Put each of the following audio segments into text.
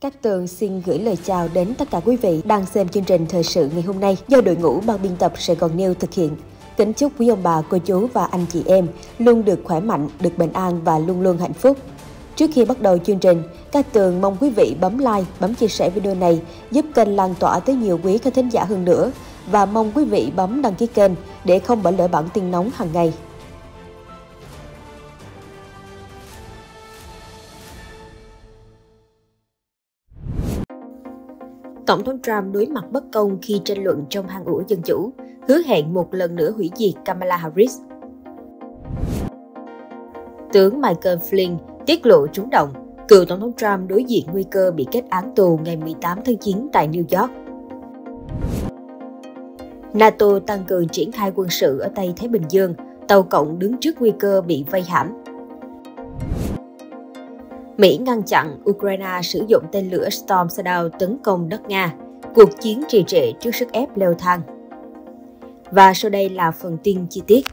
Cát Tường xin gửi lời chào đến tất cả quý vị đang xem chương trình thời sự ngày hôm nay do đội ngũ ban biên tập Sài Gòn News thực hiện. Kính chúc quý ông bà, cô chú và anh chị em luôn được khỏe mạnh, được bình an và luôn luôn hạnh phúc. Trước khi bắt đầu chương trình, Cát Tường mong quý vị bấm like, bấm chia sẻ video này giúp kênh lan tỏa tới nhiều quý khán thính giả hơn nữa và mong quý vị bấm đăng ký kênh để không bỏ lỡ bản tin nóng hàng ngày. Tổng thống Trump đối mặt bất công khi tranh luận trong hang ủi dân chủ, hứa hẹn một lần nữa hủy diệt Kamala Harris. Tướng Michael Flynn tiết lộ trúng động, cựu Tổng thống Trump đối diện nguy cơ bị kết án tù ngày 18 tháng 9 tại New York. NATO tăng cường triển khai quân sự ở Tây Thái Bình Dương, tàu cộng đứng trước nguy cơ bị vây hãm Mỹ ngăn chặn Ukraine sử dụng tên lửa Storm Shadow tấn công đất Nga. Cuộc chiến trì trệ trước sức ép leo thang. Và sau đây là phần tin chi tiết.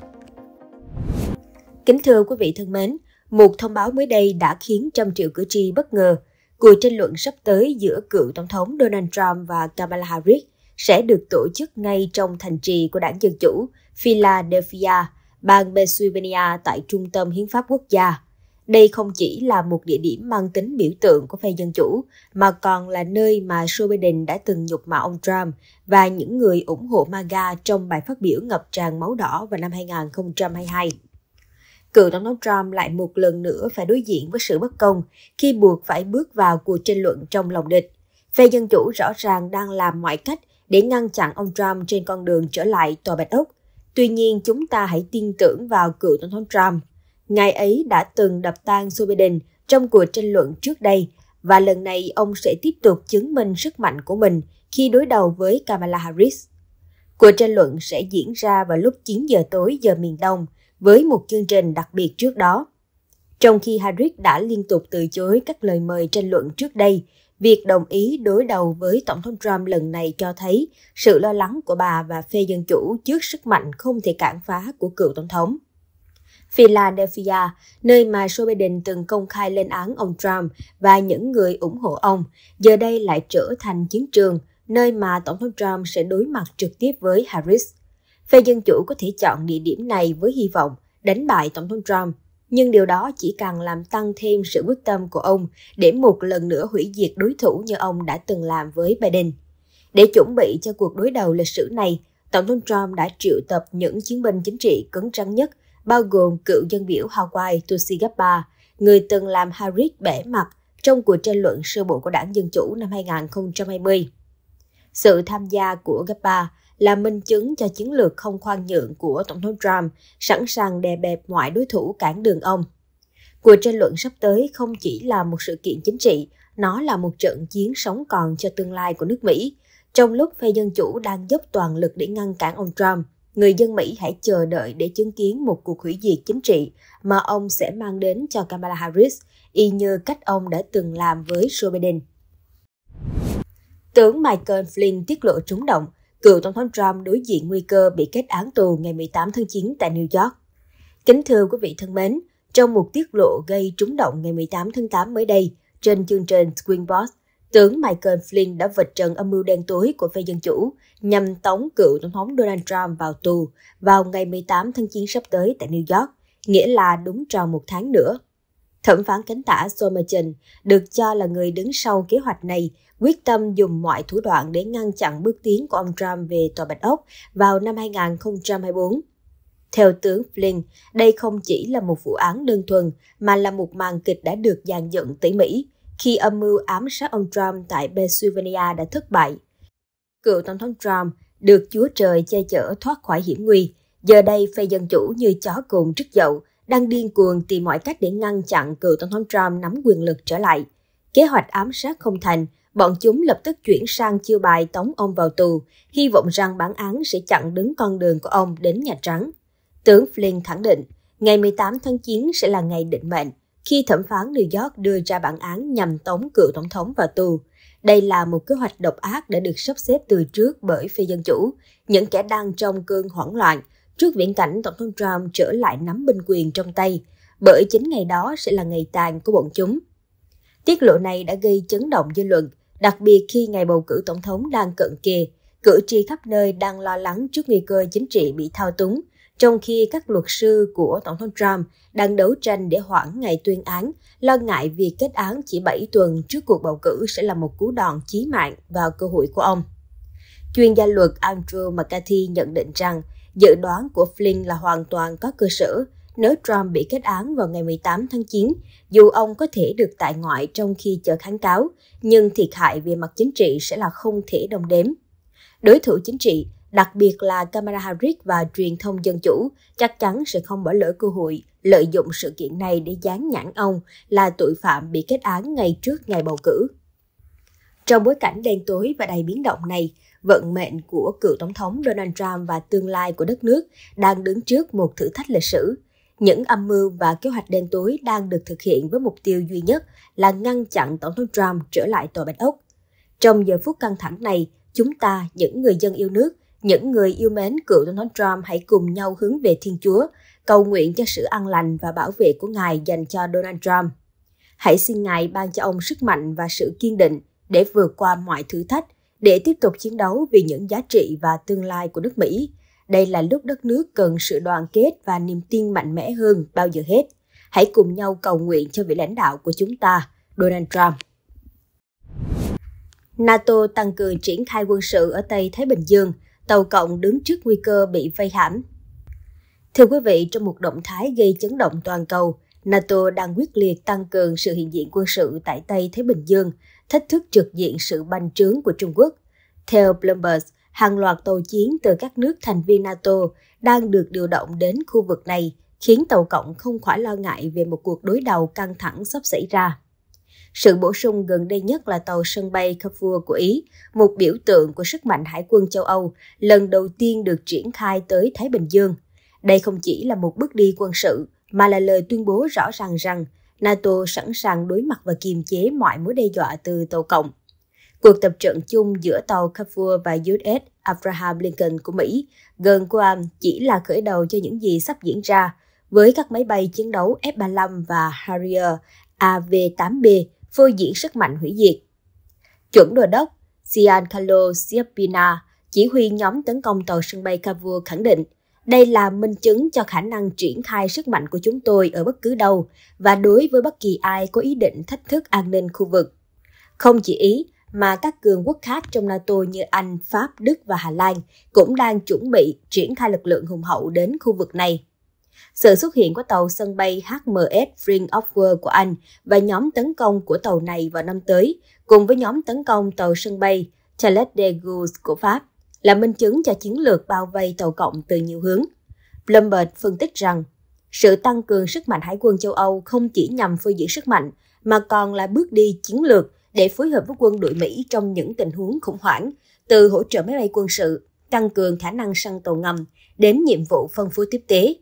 Kính thưa quý vị thân mến, một thông báo mới đây đã khiến trăm triệu cử tri bất ngờ. Cuộc tranh luận sắp tới giữa cựu Tổng thống Donald Trump và Kamala Harris sẽ được tổ chức ngay trong thành trì của đảng Dân Chủ Philadelphia, bang Pennsylvania tại Trung tâm Hiến pháp Quốc gia – đây không chỉ là một địa điểm mang tính biểu tượng của phe Dân Chủ, mà còn là nơi mà Joe Biden đã từng nhục mạ ông Trump và những người ủng hộ MAGA trong bài phát biểu ngập tràn máu đỏ vào năm 2022 cựu tổng thống Trump lại một lần nữa phải đối diện với sự bất công khi buộc phải bước vào cuộc tranh luận trong lòng địch. Phe Dân Chủ rõ ràng đang làm mọi cách để ngăn chặn ông Trump trên con đường trở lại Tòa Bạch Ốc. Tuy nhiên, chúng ta hãy tin tưởng vào cựu tổng thống Trump. Ngài ấy đã từng đập tan Subedin trong cuộc tranh luận trước đây và lần này ông sẽ tiếp tục chứng minh sức mạnh của mình khi đối đầu với Kamala Harris. Cuộc tranh luận sẽ diễn ra vào lúc 9 giờ tối giờ miền Đông với một chương trình đặc biệt trước đó. Trong khi Harris đã liên tục từ chối các lời mời tranh luận trước đây, việc đồng ý đối đầu với Tổng thống Trump lần này cho thấy sự lo lắng của bà và phe Dân Chủ trước sức mạnh không thể cản phá của cựu Tổng thống. Philadelphia, nơi mà Joe Biden từng công khai lên án ông Trump và những người ủng hộ ông, giờ đây lại trở thành chiến trường, nơi mà Tổng thống Trump sẽ đối mặt trực tiếp với Harris. Phe Dân Chủ có thể chọn địa điểm này với hy vọng đánh bại Tổng thống Trump, nhưng điều đó chỉ càng làm tăng thêm sự quyết tâm của ông để một lần nữa hủy diệt đối thủ như ông đã từng làm với Biden. Để chuẩn bị cho cuộc đối đầu lịch sử này, Tổng thống Trump đã triệu tập những chiến binh chính trị cứng rắn nhất bao gồm cựu dân biểu Hawaii Tushigappa, người từng làm Harris bể mặt trong cuộc tranh luận sơ bộ của đảng Dân Chủ năm 2020. Sự tham gia của Gappa là minh chứng cho chiến lược không khoan nhượng của Tổng thống Trump sẵn sàng đè bẹp mọi đối thủ cản đường ông. Cuộc tranh luận sắp tới không chỉ là một sự kiện chính trị, nó là một trận chiến sống còn cho tương lai của nước Mỹ, trong lúc phe Dân Chủ đang dốc toàn lực để ngăn cản ông Trump Người dân Mỹ hãy chờ đợi để chứng kiến một cuộc hủy diệt chính trị mà ông sẽ mang đến cho Kamala Harris, y như cách ông đã từng làm với Joe Biden. Tướng Michael Flynn tiết lộ trúng động, cựu Tổng thống Trump đối diện nguy cơ bị kết án tù ngày 18 tháng 9 tại New York. Kính thưa quý vị thân mến, trong một tiết lộ gây trúng động ngày 18 tháng 8 mới đây trên chương trình Squinbox, Tướng Michael Flynn đã vạch trần âm mưu đen tối của phe Dân Chủ nhằm tống cựu Tổng thống Donald Trump vào tù vào ngày 18 tháng 9 sắp tới tại New York, nghĩa là đúng tròn một tháng nữa. Thẩm phán cánh tả Somerton được cho là người đứng sau kế hoạch này, quyết tâm dùng mọi thủ đoạn để ngăn chặn bước tiến của ông Trump về Tòa Bạch Ốc vào năm 2024. Theo tướng Flynn, đây không chỉ là một vụ án đơn thuần mà là một màn kịch đã được dàn dựng tỉ mỉ, khi âm mưu ám sát ông Trump tại Pennsylvania đã thất bại. Cựu Tổng thống Trump được Chúa Trời che chở thoát khỏi hiểm nguy, giờ đây phe dân chủ như chó cồn trước dậu, đang điên cuồng tìm mọi cách để ngăn chặn cựu Tổng thống Trump nắm quyền lực trở lại. Kế hoạch ám sát không thành, bọn chúng lập tức chuyển sang chiêu bài tống ông vào tù, hy vọng rằng bản án sẽ chặn đứng con đường của ông đến Nhà Trắng. Tướng Flynn khẳng định, ngày 18 tháng 9 sẽ là ngày định mệnh khi thẩm phán New York đưa ra bản án nhằm tống cựu tổng thống vào tù. Đây là một kế hoạch độc ác đã được sắp xếp từ trước bởi phe dân chủ, những kẻ đang trong cơn hoảng loạn trước viễn cảnh Tổng thống Trump trở lại nắm binh quyền trong tay, bởi chính ngày đó sẽ là ngày tàn của bọn chúng. Tiết lộ này đã gây chấn động dư luận, đặc biệt khi ngày bầu cử tổng thống đang cận kề, cử tri khắp nơi đang lo lắng trước nguy cơ chính trị bị thao túng – trong khi các luật sư của Tổng thống Trump đang đấu tranh để hoãn ngày tuyên án, lo ngại việc kết án chỉ 7 tuần trước cuộc bầu cử sẽ là một cú đòn chí mạng vào cơ hội của ông. Chuyên gia luật Andrew McCarthy nhận định rằng dự đoán của Flynn là hoàn toàn có cơ sở nếu Trump bị kết án vào ngày 18 tháng 9, dù ông có thể được tại ngoại trong khi chờ kháng cáo, nhưng thiệt hại về mặt chính trị sẽ là không thể đồng đếm. Đối thủ chính trị, đặc biệt là Kamala Harris và truyền thông dân chủ, chắc chắn sẽ không bỏ lỡ cơ hội lợi dụng sự kiện này để dán nhãn ông là tội phạm bị kết án ngay trước ngày bầu cử. Trong bối cảnh đen tối và đầy biến động này, vận mệnh của cựu tổng thống Donald Trump và tương lai của đất nước đang đứng trước một thử thách lịch sử. Những âm mưu và kế hoạch đen tối đang được thực hiện với mục tiêu duy nhất là ngăn chặn tổng thống Trump trở lại tòa Bạch Ốc. Trong giờ phút căng thẳng này, chúng ta, những người dân yêu nước, những người yêu mến cựu Donald Trump hãy cùng nhau hướng về Thiên Chúa, cầu nguyện cho sự an lành và bảo vệ của Ngài dành cho Donald Trump. Hãy xin Ngài ban cho ông sức mạnh và sự kiên định để vượt qua mọi thử thách, để tiếp tục chiến đấu vì những giá trị và tương lai của nước Mỹ. Đây là lúc đất nước cần sự đoàn kết và niềm tin mạnh mẽ hơn bao giờ hết. Hãy cùng nhau cầu nguyện cho vị lãnh đạo của chúng ta, Donald Trump. NATO tăng cường triển khai quân sự ở Tây Thái Bình Dương tàu cộng đứng trước nguy cơ bị vây hãm. Thưa quý vị, trong một động thái gây chấn động toàn cầu, NATO đang quyết liệt tăng cường sự hiện diện quân sự tại Tây Thái Bình Dương, thách thức trực diện sự bành trướng của Trung Quốc. Theo Bloomberg, hàng loạt tàu chiến từ các nước thành viên NATO đang được điều động đến khu vực này, khiến Tàu Cộng không khỏi lo ngại về một cuộc đối đầu căng thẳng sắp xảy ra. Sự bổ sung gần đây nhất là tàu sân bay Kafur của Ý, một biểu tượng của sức mạnh hải quân châu Âu, lần đầu tiên được triển khai tới Thái Bình Dương. Đây không chỉ là một bước đi quân sự, mà là lời tuyên bố rõ ràng rằng NATO sẵn sàng đối mặt và kiềm chế mọi mối đe dọa từ tàu cộng. Cuộc tập trận chung giữa tàu Kafur và USS Abraham Lincoln của Mỹ gần Guam chỉ là khởi đầu cho những gì sắp diễn ra, với các máy bay chiến đấu F-35 và Harrier AV-8B phô diễn sức mạnh hủy diệt. Chuẩn đô đốc Giancarlo Siapina, chỉ huy nhóm tấn công tàu sân bay Cavour khẳng định, đây là minh chứng cho khả năng triển khai sức mạnh của chúng tôi ở bất cứ đâu và đối với bất kỳ ai có ý định thách thức an ninh khu vực. Không chỉ Ý, mà các cường quốc khác trong NATO như Anh, Pháp, Đức và Hà Lan cũng đang chuẩn bị triển khai lực lượng hùng hậu đến khu vực này. Sự xuất hiện của tàu sân bay HMS Ring of World của Anh và nhóm tấn công của tàu này vào năm tới, cùng với nhóm tấn công tàu sân bay Charles de Gaulle của Pháp, là minh chứng cho chiến lược bao vây tàu cộng từ nhiều hướng. Bloomberg phân tích rằng, sự tăng cường sức mạnh hải quân châu Âu không chỉ nhằm phơi diễn sức mạnh, mà còn là bước đi chiến lược để phối hợp với quân đội Mỹ trong những tình huống khủng hoảng, từ hỗ trợ máy bay quân sự, tăng cường khả năng săn tàu ngầm, đến nhiệm vụ phân phối tiếp tế.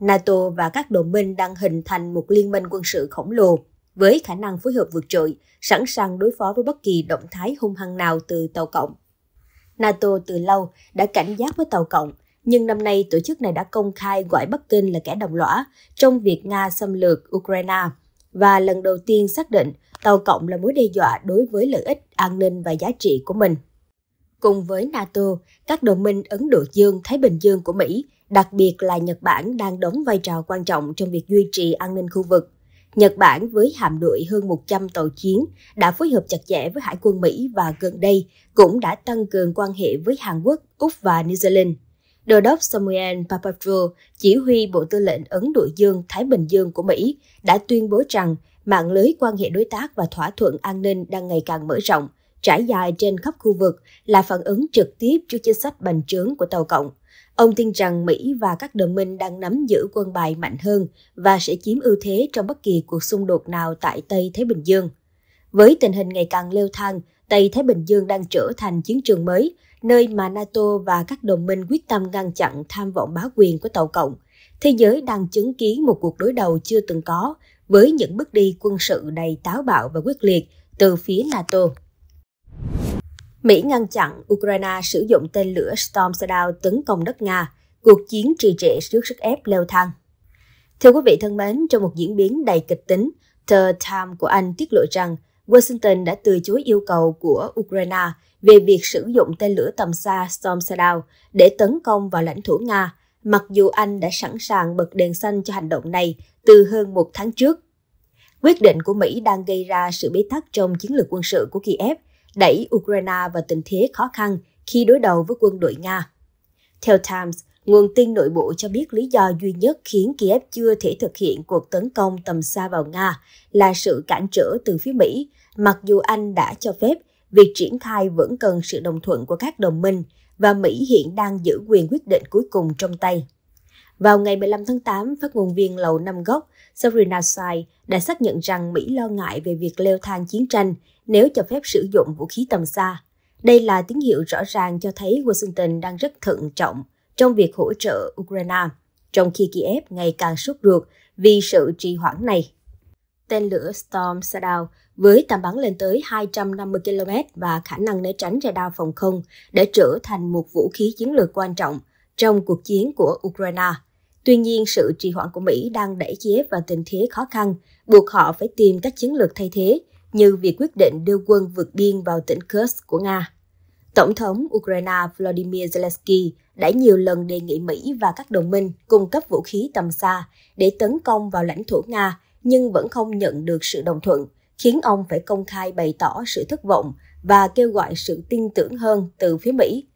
NATO và các đồng minh đang hình thành một liên minh quân sự khổng lồ với khả năng phối hợp vượt trội, sẵn sàng đối phó với bất kỳ động thái hung hăng nào từ Tàu Cộng. NATO từ lâu đã cảnh giác với Tàu Cộng, nhưng năm nay tổ chức này đã công khai gọi Bắc Kinh là kẻ đồng lõa trong việc Nga xâm lược Ukraine và lần đầu tiên xác định Tàu Cộng là mối đe dọa đối với lợi ích an ninh và giá trị của mình. Cùng với NATO, các đồng minh Ấn Độ Dương-Thái Bình Dương của Mỹ, đặc biệt là Nhật Bản đang đóng vai trò quan trọng trong việc duy trì an ninh khu vực. Nhật Bản với hạm đội hơn 100 tàu chiến đã phối hợp chặt chẽ với Hải quân Mỹ và gần đây cũng đã tăng cường quan hệ với Hàn Quốc, Úc và New Zealand. Đô đốc Samuel Papatro, chỉ huy Bộ Tư lệnh Ấn Độ Dương-Thái Bình Dương của Mỹ, đã tuyên bố rằng mạng lưới quan hệ đối tác và thỏa thuận an ninh đang ngày càng mở rộng – trải dài trên khắp khu vực là phản ứng trực tiếp trước chính sách bành trướng của Tàu Cộng. Ông tin rằng Mỹ và các đồng minh đang nắm giữ quân bài mạnh hơn và sẽ chiếm ưu thế trong bất kỳ cuộc xung đột nào tại Tây Thái Bình Dương. Với tình hình ngày càng leo thang, Tây Thái Bình Dương đang trở thành chiến trường mới, nơi mà NATO và các đồng minh quyết tâm ngăn chặn tham vọng bá quyền của Tàu Cộng. Thế giới đang chứng kiến một cuộc đối đầu chưa từng có với những bước đi quân sự đầy táo bạo và quyết liệt từ phía NATO. Mỹ ngăn chặn Ukraine sử dụng tên lửa Storm Shadow tấn công đất Nga, cuộc chiến trì trệ trước sức ép leo thang. Thưa quý vị thân mến, trong một diễn biến đầy kịch tính, tờ Time của Anh tiết lộ rằng Washington đã từ chối yêu cầu của Ukraine về việc sử dụng tên lửa tầm xa Storm Shadow để tấn công vào lãnh thổ Nga, mặc dù Anh đã sẵn sàng bật đèn xanh cho hành động này từ hơn một tháng trước. Quyết định của Mỹ đang gây ra sự bế tắc trong chiến lược quân sự của Kiev – đẩy Ukraine vào tình thế khó khăn khi đối đầu với quân đội Nga. Theo Times, nguồn tin nội bộ cho biết lý do duy nhất khiến Kiev chưa thể thực hiện cuộc tấn công tầm xa vào Nga là sự cản trở từ phía Mỹ, mặc dù Anh đã cho phép việc triển khai vẫn cần sự đồng thuận của các đồng minh và Mỹ hiện đang giữ quyền quyết định cuối cùng trong tay. Vào ngày 15 tháng 8, phát ngôn viên Lầu Năm Góc Sabrina Sai đã xác nhận rằng Mỹ lo ngại về việc leo thang chiến tranh nếu cho phép sử dụng vũ khí tầm xa. Đây là tín hiệu rõ ràng cho thấy Washington đang rất thận trọng trong việc hỗ trợ Ukraine, trong khi Kiev ngày càng sốt ruột vì sự trì hoãn này. Tên lửa Storm Shadow với tầm bắn lên tới 250 km và khả năng né tránh radar phòng không đã trở thành một vũ khí chiến lược quan trọng trong cuộc chiến của Ukraine. Tuy nhiên, sự trì hoãn của Mỹ đang đẩy Kiev vào tình thế khó khăn, buộc họ phải tìm các chiến lược thay thế như việc quyết định đưa quân vượt biên vào tỉnh Kursk của Nga. Tổng thống Ukraine Volodymyr Zelensky đã nhiều lần đề nghị Mỹ và các đồng minh cung cấp vũ khí tầm xa để tấn công vào lãnh thổ Nga nhưng vẫn không nhận được sự đồng thuận, khiến ông phải công khai bày tỏ sự thất vọng và kêu gọi sự tin tưởng hơn từ phía Mỹ.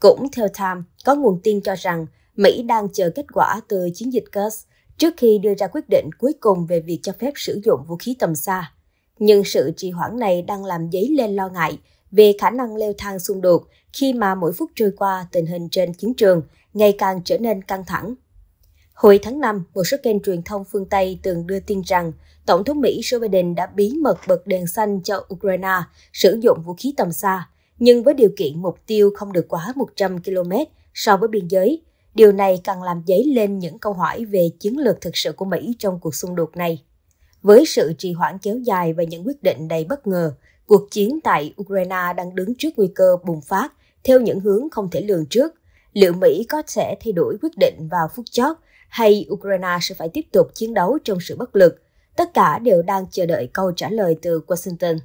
Cũng theo Time, có nguồn tin cho rằng Mỹ đang chờ kết quả từ chiến dịch Kursk trước khi đưa ra quyết định cuối cùng về việc cho phép sử dụng vũ khí tầm xa. Nhưng sự trì hoãn này đang làm dấy lên lo ngại về khả năng leo thang xung đột khi mà mỗi phút trôi qua tình hình trên chiến trường ngày càng trở nên căng thẳng. Hồi tháng 5, một số kênh truyền thông phương Tây từng đưa tin rằng Tổng thống Mỹ Joe Biden đã bí mật bật đèn xanh cho Ukraine sử dụng vũ khí tầm xa, nhưng với điều kiện mục tiêu không được quá 100 km so với biên giới. Điều này càng làm dấy lên những câu hỏi về chiến lược thực sự của Mỹ trong cuộc xung đột này. Với sự trì hoãn kéo dài và những quyết định đầy bất ngờ, cuộc chiến tại Ukraine đang đứng trước nguy cơ bùng phát theo những hướng không thể lường trước. Liệu Mỹ có sẽ thay đổi quyết định vào phút chót hay Ukraine sẽ phải tiếp tục chiến đấu trong sự bất lực? Tất cả đều đang chờ đợi câu trả lời từ Washington.